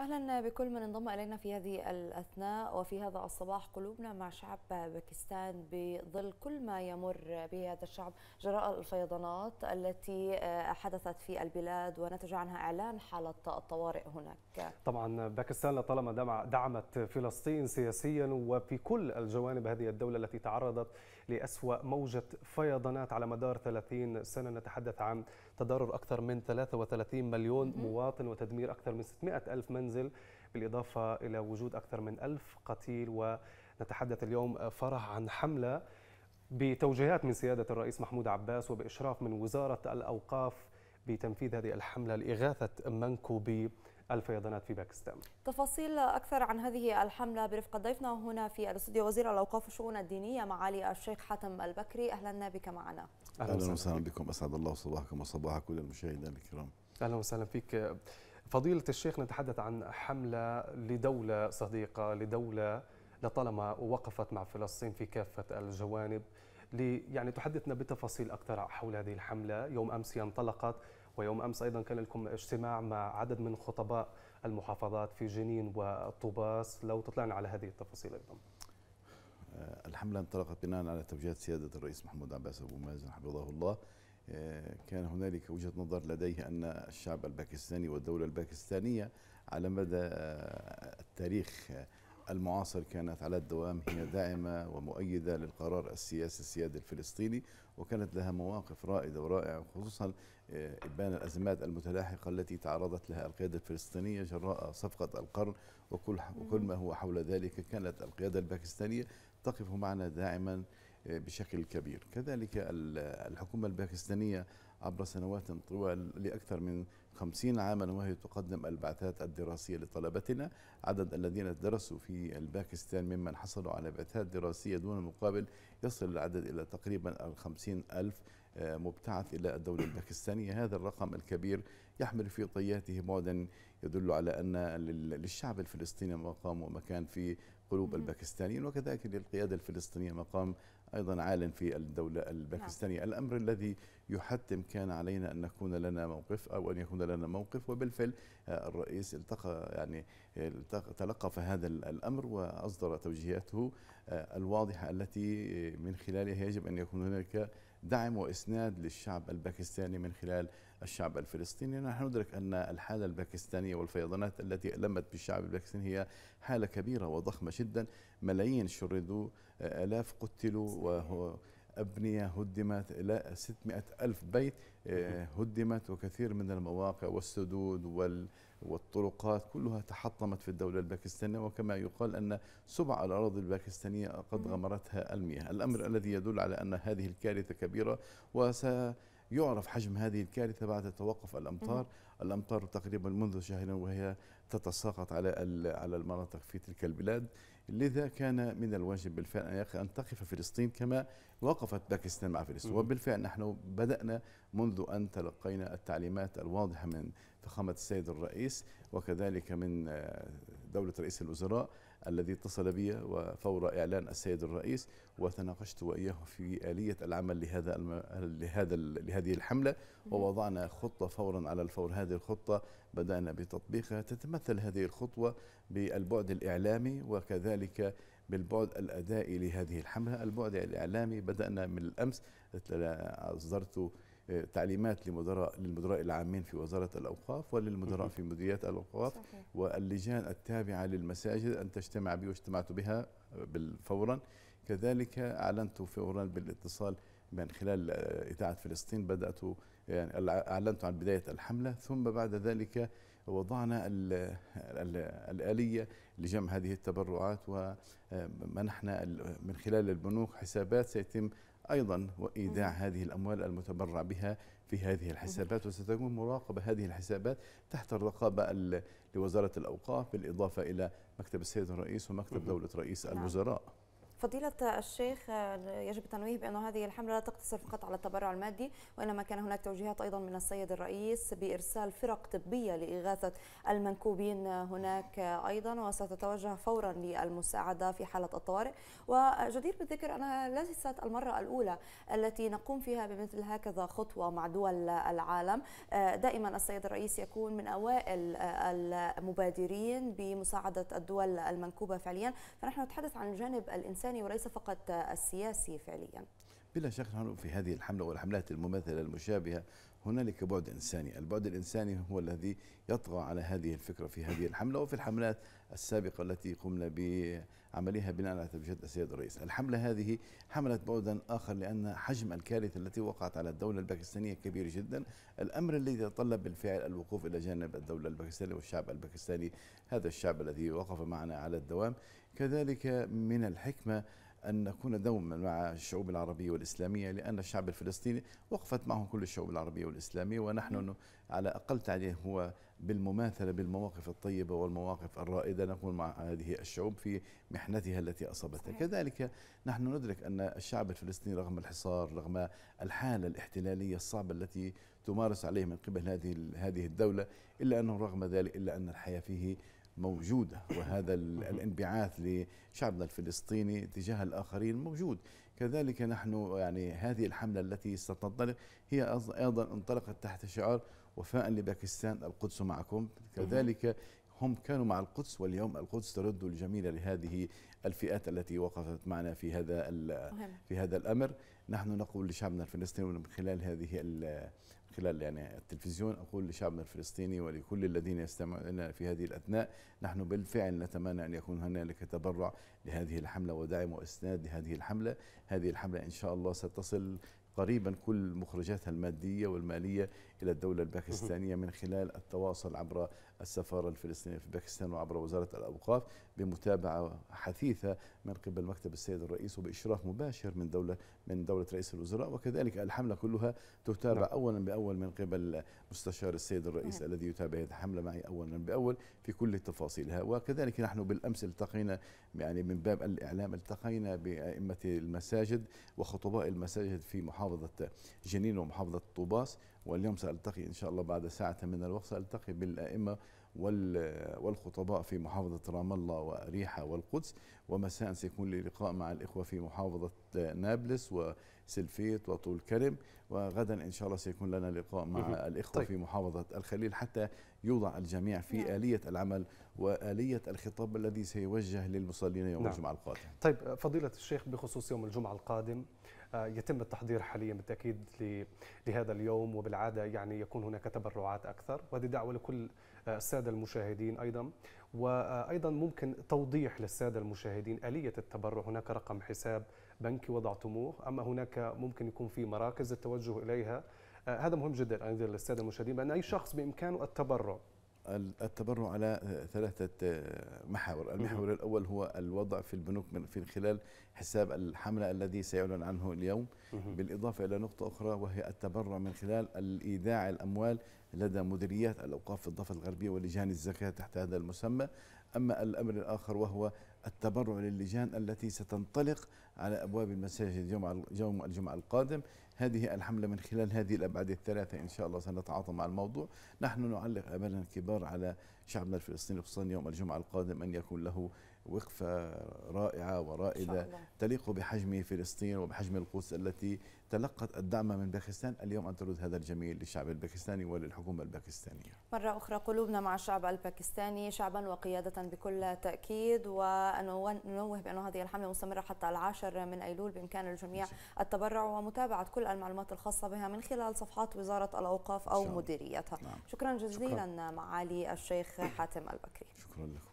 أهلا بكل من انضم إلينا في هذه الأثناء وفي هذا الصباح قلوبنا مع شعب باكستان بظل كل ما يمر به هذا الشعب جراء الفيضانات التي آه، حدثت في البلاد ونتج عنها إعلان حالة الطوارئ هناك طبعا باكستان لطالما دعمت فلسطين سياسيا وفي كل الجوانب هذه الدولة التي تعرضت لأسوأ موجة فيضانات على مدار 30 سنة نتحدث عن تضرر أكثر من 33 مليون مواطن وتدمير أكثر من 600 ألف منزل بالإضافة إلى وجود أكثر من ألف قتيل ونتحدث اليوم فرح عن حملة بتوجيهات من سيادة الرئيس محمود عباس وبإشراف من وزارة الأوقاف بتنفيذ هذه الحملة لإغاثة منكوبي الفيضانات في باكستان تفاصيل أكثر عن هذه الحملة برفقة ضيفنا نعم، هنا في الاستوديو وزير الأوقاف والشؤون الدينية معالي الشيخ حاتم البكري أهلا بك معنا أهلا وسهلا بكم أسعد الله صباحكم وصباح كل المشاهدين الكرام أهلا وسهلا فيك فضيلة الشيخ نتحدث عن حملة لدولة صديقة لدولة لطالما وقفت مع فلسطين في كافة الجوانب لي يعني تحدثنا بتفاصيل أكثر حول هذه الحملة يوم أمس انطلقت ويوم امس ايضا كان لكم اجتماع مع عدد من خطباء المحافظات في جنين وطوباس لو تطلعنا على هذه التفاصيل ايضا آه، الحملة انطلقت بناء على توجيهات سيادة الرئيس محمود عباس أبو مازن حفظه الله آه، كان هنالك وجهة نظر لديه أن الشعب الباكستاني والدولة الباكستانية على مدى آه، التاريخ المعاصر كانت على الدوام هي داعمة ومؤيدة للقرار السياسي السيادي الفلسطيني وكانت لها مواقف رائدة ورائعة خصوصا آه، إبان الأزمات المتلاحقة التي تعرضت لها القيادة الفلسطينية جراء صفقة القرن وكل, وكل ما هو حول ذلك كانت القيادة الباكستانية تقف معنا داعما آه، بشكل كبير كذلك الحكومة الباكستانية عبر سنوات طوال لأكثر من خمسين عاما وهي تقدم البعثات الدراسية لطلبتنا عدد الذين درسوا في الباكستان ممن حصلوا على بعثات دراسية دون مقابل يصل العدد إلى تقريبا الخمسين ألف آه، مبتعث إلى الدولة الباكستانية هذا الرقم الكبير يحمل في طياته بعدا يدل على أن للشعب الفلسطيني مقام ومكان في قلوب الباكستانيين وكذلك للقيادة الفلسطينية مقام أيضا عال في الدولة الباكستانية نعم. الأمر الذي يحتم كان علينا أن نكون لنا موقف أو أن يكون لنا موقف وبالفعل آه، الرئيس التقى يعني تلقف هذا الأمر وأصدر توجيهاته آه، الواضحة التي من خلالها يجب أن يكون هناك دعم وإسناد للشعب الباكستاني من خلال الشعب الفلسطيني نحن ندرك أن الحالة الباكستانية والفيضانات التي ألمت بالشعب الباكستاني هي حالة كبيرة وضخمة جدا ملايين شردوا آه، آلاف قتلوا وهو أبنية هدمت إلى 600 ألف بيت آه، هدمت وكثير من المواقع والسدود والطرقات كلها تحطمت في الدولة الباكستانية وكما يقال أن سبع الأراضي الباكستانية قد غمرتها المياه الأمر الذي يدل على أن هذه الكارثة كبيرة وس يعرف حجم هذه الكارثة بعد توقف الأمطار الأمطار تقريبا منذ شهرين وهي تتساقط على على المناطق في تلك البلاد لذا كان من الواجب بالفعل أن تقف فلسطين كما وقفت باكستان مع فلسطين وبالفعل نحن بدأنا منذ أن تلقينا التعليمات الواضحة من فخامة السيد الرئيس وكذلك من آه، دولة رئيس الوزراء الذي اتصل بي وفور إعلان السيد الرئيس وتناقشت وإياه في آلية العمل لهذا لهذا لهذه الحملة ووضعنا خطة فورا على الفور هذه الخطة بدأنا بتطبيقها تتمثل هذه الخطوة بالبعد الإعلامي وكذلك بالبعد الأدائي لهذه الحملة البعد الإعلامي بدأنا من الأمس أصدرت تعليمات لمدراء للمدراء العامين في وزاره الاوقاف وللمدراء في مديريات الاوقاف واللجان التابعه للمساجد ان تجتمع بي واجتمعت بها فورا كذلك اعلنت فورا بالاتصال من خلال اذاعه فلسطين بدات يعني اعلنت عن بدايه الحمله ثم بعد ذلك وضعنا الآلية لجمع هذه التبرعات ومنحنا من خلال البنوك حسابات سيتم أيضا وإيداع هذه الأموال المتبرع بها في هذه الحسابات وستكون مراقبة هذه الحسابات تحت الرقابة لوزارة الأوقاف بالإضافة إلى مكتب السيد الرئيس ومكتب دولة رئيس نعم. الوزراء فضيلة الشيخ يجب التنويه بأن هذه الحملة لا تقتصر فقط على التبرع المادي وإنما كان هناك توجيهات أيضا من السيد الرئيس بإرسال فرق طبية لإغاثة المنكوبين هناك أيضا وستتوجه فورا للمساعدة في حالة الطوارئ وجدير بالذكر أنها ليست المرة الأولى التي نقوم فيها بمثل هكذا خطوة مع دول العالم دائما السيد الرئيس يكون من أوائل المبادرين بمساعدة الدول المنكوبة فعليا فنحن نتحدث عن الجانب الإنساني الإنساني وليس فقط السياسي فعليا بلا شك نحن في هذه الحملة والحملات المماثلة المشابهة هنالك بعد إنساني البعد الإنساني هو الذي يطغى على هذه الفكرة في هذه الحملة وفي الحملات السابقة التي قمنا بعملها بناء على تبجيات السيد الرئيس الحملة هذه حملت بعدا آخر لأن حجم الكارثة التي وقعت على الدولة الباكستانية كبير جدا الأمر الذي يتطلب بالفعل الوقوف إلى جانب الدولة الباكستانية والشعب الباكستاني هذا الشعب الذي وقف معنا على الدوام كذلك من الحكمة أن نكون دوما مع الشعوب العربية والإسلامية لأن الشعب الفلسطيني وقفت معه كل الشعوب العربية والإسلامية ونحن على أقل تعليق هو بالمماثلة بالمواقف الطيبة والمواقف الرائدة نكون مع هذه الشعوب في محنتها التي أصابتها كذلك نحن ندرك أن الشعب الفلسطيني رغم الحصار رغم الحالة الاحتلالية الصعبة التي تمارس عليه من قبل هذه هذه الدولة إلا أنه رغم ذلك إلا أن الحياة فيه موجودة وهذا الانبعاث لشعبنا الفلسطيني تجاه الآخرين موجود كذلك نحن يعني هذه الحملة التي ستنطلق هي أيضا انطلقت تحت شعار وفاء لباكستان القدس معكم كذلك هم كانوا مع القدس واليوم القدس ترد الجميلة لهذه الفئات التي وقفت معنا في هذا في هذا الأمر نحن نقول لشعبنا الفلسطيني من خلال هذه خلال يعني التلفزيون أقول لشعبنا الفلسطيني ولكل الذين يستمعون في هذه الأثناء نحن بالفعل نتمنى أن يكون هنالك تبرع لهذه الحملة ودعم وإسناد لهذه الحملة هذه الحملة إن شاء الله ستصل قريبا كل مخرجاتها المادية والمالية إلى الدولة الباكستانية من خلال التواصل عبر السفارة الفلسطينية في باكستان وعبر وزارة الأوقاف بمتابعة حثيثة من قبل مكتب السيد الرئيس وبإشراف مباشر من دولة من دولة رئيس الوزراء وكذلك الحملة كلها تتابع نعم. أولا بأول من قبل مستشار السيد الرئيس نعم. الذي يتابع هذه الحملة معي أولا بأول في كل تفاصيلها وكذلك نحن بالأمس التقينا يعني من باب الإعلام التقينا بأئمة المساجد وخطباء المساجد في محافظة جنين ومحافظة طوباس واليوم سألتقي إن شاء الله بعد ساعة من الوقت سألتقي بالأئمة والخطباء في محافظة رام الله وأريحة والقدس ومساء سيكون لي لقاء مع الإخوة في محافظة نابلس وسلفيت وطول كرم وغدا إن شاء الله سيكون لنا لقاء مع الإخوة طيب. في محافظة الخليل حتى يوضع الجميع في نعم. آلية العمل وآلية الخطاب الذي سيوجه للمصلين يوم نعم. الجمعة القادم طيب فضيلة الشيخ بخصوص يوم الجمعة القادم آه، يتم التحضير حاليا بالتاكيد لهذا اليوم وبالعاده يعني يكون هناك تبرعات اكثر وهذه دعوه لكل آه، الساده المشاهدين ايضا وايضا ممكن توضيح للساده المشاهدين اليه التبرع هناك رقم حساب بنكي وضعتموه اما هناك ممكن يكون في مراكز التوجه اليها آه، هذا مهم جدا ايضا للساده المشاهدين بان اي شخص بامكانه التبرع التبرع على ثلاثة آه، محاور المحور الأول هو الوضع في البنوك من خلال حساب الحملة الذي سيعلن عنه اليوم بالإضافة إلى نقطة أخرى وهي التبرع من خلال الإيداع الأموال لدى مديريات الأوقاف في الضفة الغربية ولجان الزكاة تحت هذا المسمى أما الأمر الآخر وهو التبرع للجان التي ستنطلق على أبواب المساجد يوم يوم الجمعة القادم هذه الحملة من خلال هذه الأبعاد الثلاثة إن شاء الله سنتعاطى مع الموضوع نحن نعلق أملنا الكبار على شعبنا الفلسطيني خصوصا يوم الجمعة القادم أن يكون له وقفة رائعة ورائدة تليق بحجم فلسطين وبحجم القدس التي تلقت الدعم من باكستان اليوم أن ترد هذا الجميل للشعب الباكستاني وللحكومة الباكستانية مرة أخرى قلوبنا مع الشعب الباكستاني شعبا وقيادة بكل تأكيد وننوه بأن هذه الحملة مستمرة حتى العاشر من أيلول بإمكان الجميع التبرع ومتابعة كل المعلومات الخاصة بها من خلال صفحات وزارة الأوقاف أو مديريتها نعم. شكرا جزيلا شكرا. معالي الشيخ حاتم البكري شكرا لكم